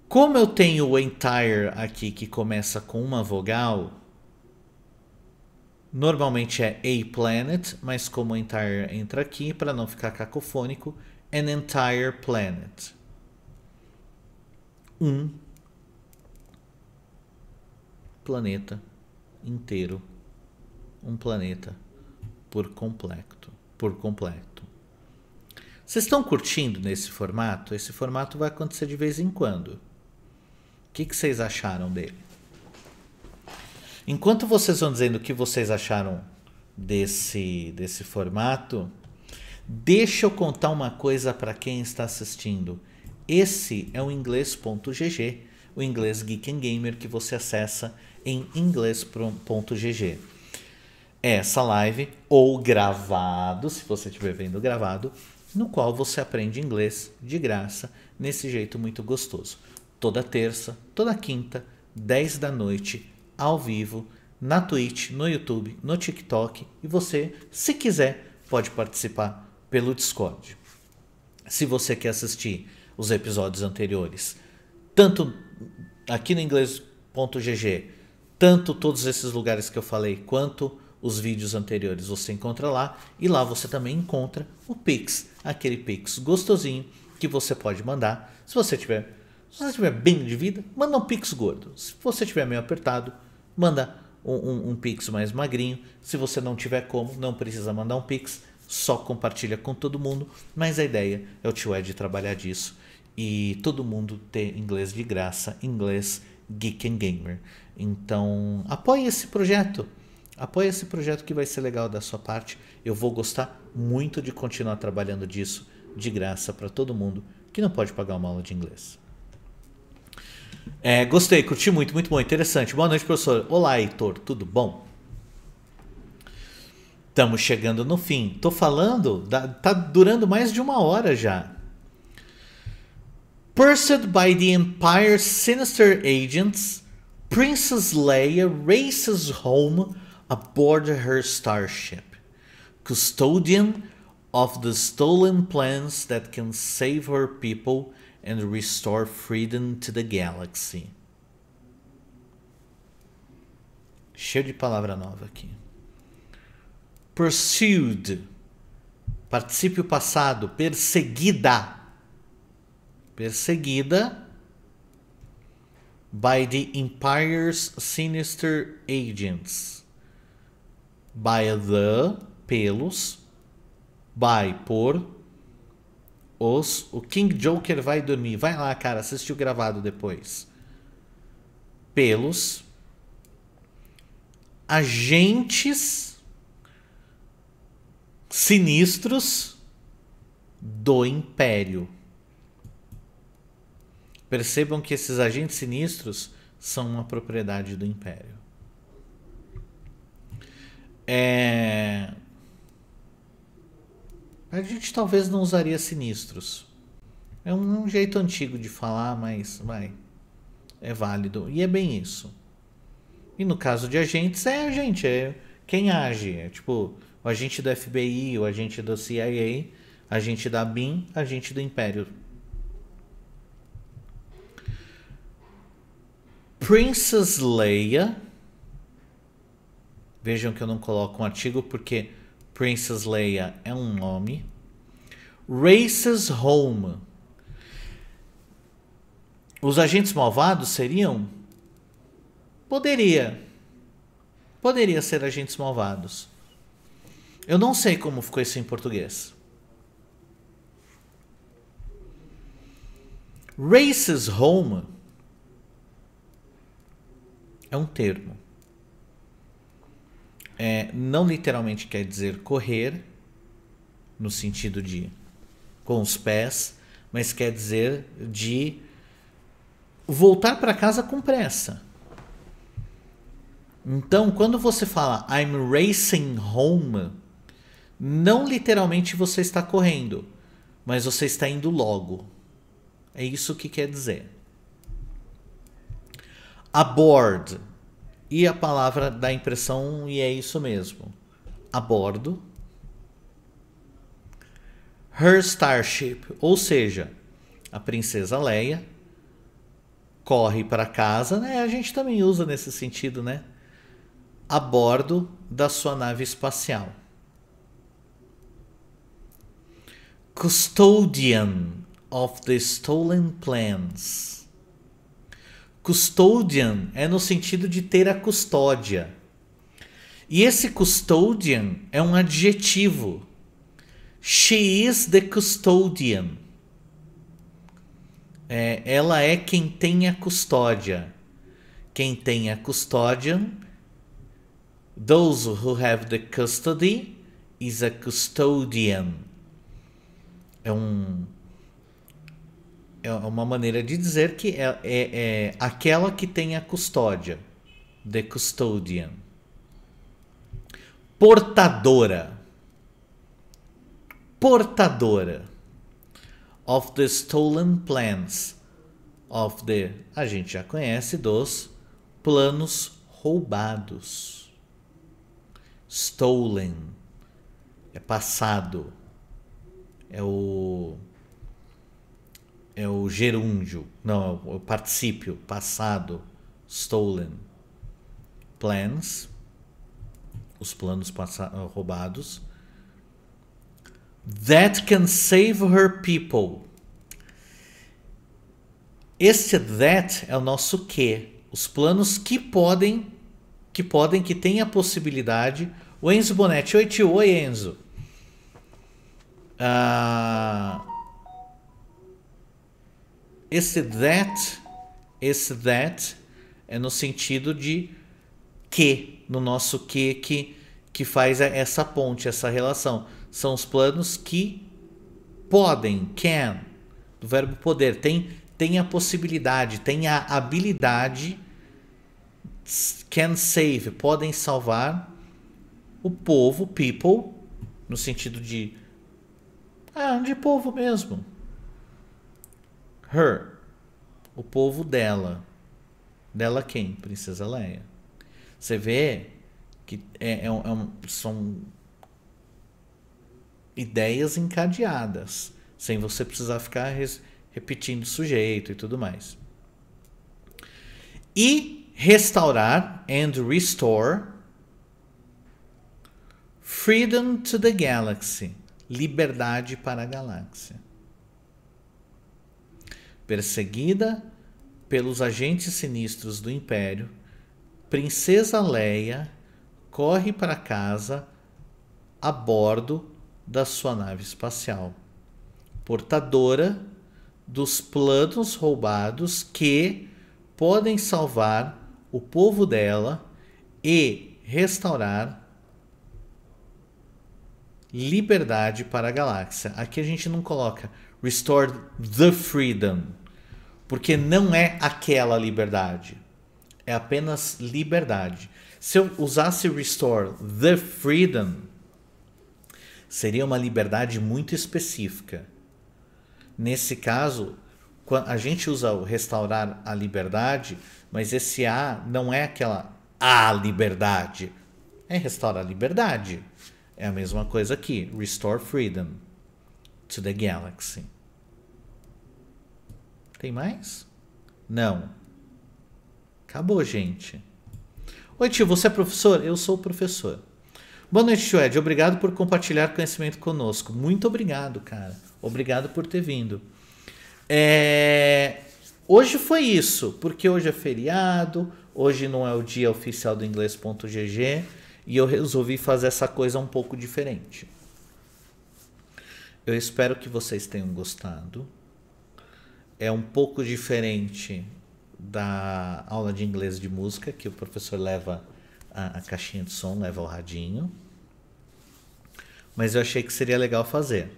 Como eu tenho o entire aqui que começa com uma vogal, normalmente é a planet, mas como o entire entra aqui, para não ficar cacofônico, an entire planet. Um planeta inteiro um planeta por completo, por completo. Vocês estão curtindo nesse formato? Esse formato vai acontecer de vez em quando. O que, que vocês acharam dele? Enquanto vocês vão dizendo o que vocês acharam desse, desse formato, deixa eu contar uma coisa para quem está assistindo. Esse é o inglês.gg, o inglês Geek and Gamer que você acessa em inglês.gg essa live ou gravado, se você estiver vendo gravado, no qual você aprende inglês de graça, nesse jeito muito gostoso. Toda terça, toda quinta, 10 da noite, ao vivo, na Twitch, no YouTube, no TikTok e você, se quiser, pode participar pelo Discord. Se você quer assistir os episódios anteriores, tanto aqui no inglês.gg, tanto todos esses lugares que eu falei, quanto os vídeos anteriores você encontra lá e lá você também encontra o Pix, aquele Pix gostosinho que você pode mandar. Se você tiver, se você tiver bem de vida, manda um Pix gordo. Se você tiver meio apertado, manda um, um, um Pix mais magrinho. Se você não tiver como, não precisa mandar um Pix, só compartilha com todo mundo. Mas a ideia é o Tio Ed trabalhar disso e todo mundo ter inglês de graça, inglês geek and gamer. Então apoie esse projeto apoia esse projeto que vai ser legal da sua parte. Eu vou gostar muito de continuar trabalhando disso de graça para todo mundo que não pode pagar uma aula de inglês. É, gostei, curti muito, muito bom, interessante. Boa noite, professor. Olá, Heitor, tudo bom? Estamos chegando no fim. Tô falando, tá durando mais de uma hora já. Pursued by the Empire's sinister agents, Princess Leia races home aboard her starship, custodian of the stolen plans that can save her people and restore freedom to the galaxy. Cheio de palavra nova aqui. Pursued. Particípio passado. Perseguida. Perseguida by the Empire's sinister agents by the, pelos, by, por, os. O King Joker vai dormir. Vai lá, cara, assistiu gravado depois. Pelos agentes sinistros do Império. Percebam que esses agentes sinistros são uma propriedade do Império. É... A gente talvez não usaria sinistros. É um, um jeito antigo de falar, mas vai. É válido. E é bem isso. E no caso de agentes, é agente, é quem age. É tipo, o agente do FBI, o agente do CIA, agente da BIM, agente do Império. Princess Leia Vejam que eu não coloco um artigo porque Princess Leia é um nome. Races Home. Os agentes malvados seriam? Poderia. Poderia ser agentes malvados. Eu não sei como ficou isso em português. Races Home é um termo é, não literalmente quer dizer correr, no sentido de com os pés, mas quer dizer de voltar para casa com pressa. Então, quando você fala I'm racing home, não literalmente você está correndo, mas você está indo logo. É isso que quer dizer. Aboard e a palavra dá a impressão, e é isso mesmo: a bordo. Her Starship, ou seja, a princesa Leia corre para casa, né? A gente também usa nesse sentido, né? A bordo da sua nave espacial. Custodian of the Stolen Plans. Custodian é no sentido de ter a custódia. E esse custodian é um adjetivo. She is the custodian. É, ela é quem tem a custódia. Quem tem a custódia. Those who have the custody is a custodian. É um é uma maneira de dizer que é, é, é aquela que tem a custódia, the custodian. Portadora. Portadora of the stolen plans of the. A gente já conhece dos planos roubados. Stolen é passado. É o é o gerúndio, não, é, é o particípio, passado, stolen. Plans, os planos ah, roubados. That can save her people. Este that é o nosso que, os planos que podem, que podem, que tem a possibilidade. O Enzo Bonetti, oi tio, oi Enzo. Ah... Uh... Esse that, esse that é no sentido de que, no nosso que que, que faz essa ponte, essa relação. São os planos que podem, can, do verbo poder, tem, tem a possibilidade, tem a habilidade, can save, podem salvar o povo, people, no sentido de, ah, de povo mesmo, Her. O povo dela. Dela quem? Princesa Leia. Você vê que é, é, é um, são ideias encadeadas, sem você precisar ficar res, repetindo sujeito e tudo mais. E restaurar and restore freedom to the galaxy, liberdade para a galáxia. Perseguida pelos agentes sinistros do Império, Princesa Leia corre para casa a bordo da sua nave espacial, portadora dos planos roubados que podem salvar o povo dela e restaurar liberdade para a galáxia. Aqui a gente não coloca Restore the freedom. Porque não é aquela liberdade. É apenas liberdade. Se eu usasse restore the freedom, seria uma liberdade muito específica. Nesse caso, a gente usa o restaurar a liberdade, mas esse a não é aquela a liberdade. É restaurar a liberdade. É a mesma coisa aqui, restore freedom to the Galaxy. Tem mais? Não. Acabou, gente. Oi, tio, você é professor? Eu sou professor. Boa noite, tio Ed. Obrigado por compartilhar conhecimento conosco. Muito obrigado, cara. Obrigado por ter vindo. É... Hoje foi isso, porque hoje é feriado, hoje não é o dia oficial do inglês.gg e eu resolvi fazer essa coisa um pouco diferente. Eu espero que vocês tenham gostado. É um pouco diferente da aula de inglês de música, que o professor leva a, a caixinha de som, leva o radinho. Mas eu achei que seria legal fazer.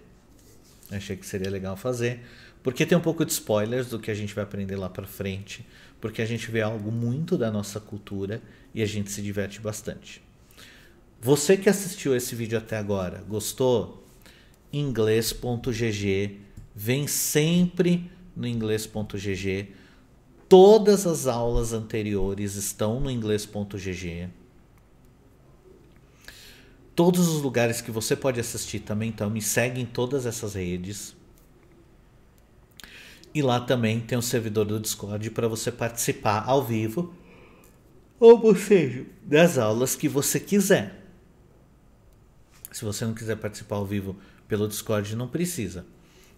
Eu achei que seria legal fazer, porque tem um pouco de spoilers do que a gente vai aprender lá para frente, porque a gente vê algo muito da nossa cultura e a gente se diverte bastante. Você que assistiu esse vídeo até agora, gostou? inglês.gg, vem sempre no inglês.gg. Todas as aulas anteriores estão no inglês.gg. Todos os lugares que você pode assistir também então Me segue em todas essas redes. E lá também tem o servidor do Discord para você participar ao vivo, ou seja, das aulas que você quiser. Se você não quiser participar ao vivo, pelo Discord não precisa.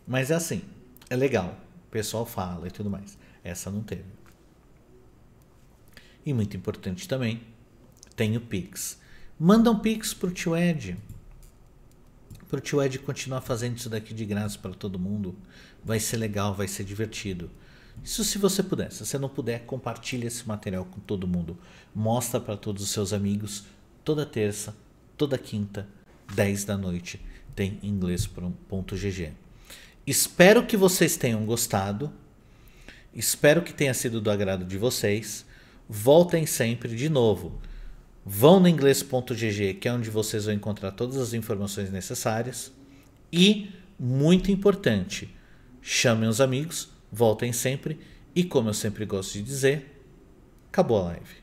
Mas é assim, é legal. O pessoal fala e tudo mais. Essa não teve. E muito importante também, tem o Pix. Manda um Pix pro tio Ed. Pro tio Ed continuar fazendo isso daqui de graça para todo mundo. Vai ser legal, vai ser divertido. Isso se você puder. Se você não puder, compartilhe esse material com todo mundo. Mostra para todos os seus amigos toda terça, toda quinta, 10 da noite tem inglês.gg. Espero que vocês tenham gostado. Espero que tenha sido do agrado de vocês. Voltem sempre de novo. Vão no inglês.gg, que é onde vocês vão encontrar todas as informações necessárias. E, muito importante, chamem os amigos, voltem sempre. E, como eu sempre gosto de dizer, acabou a live.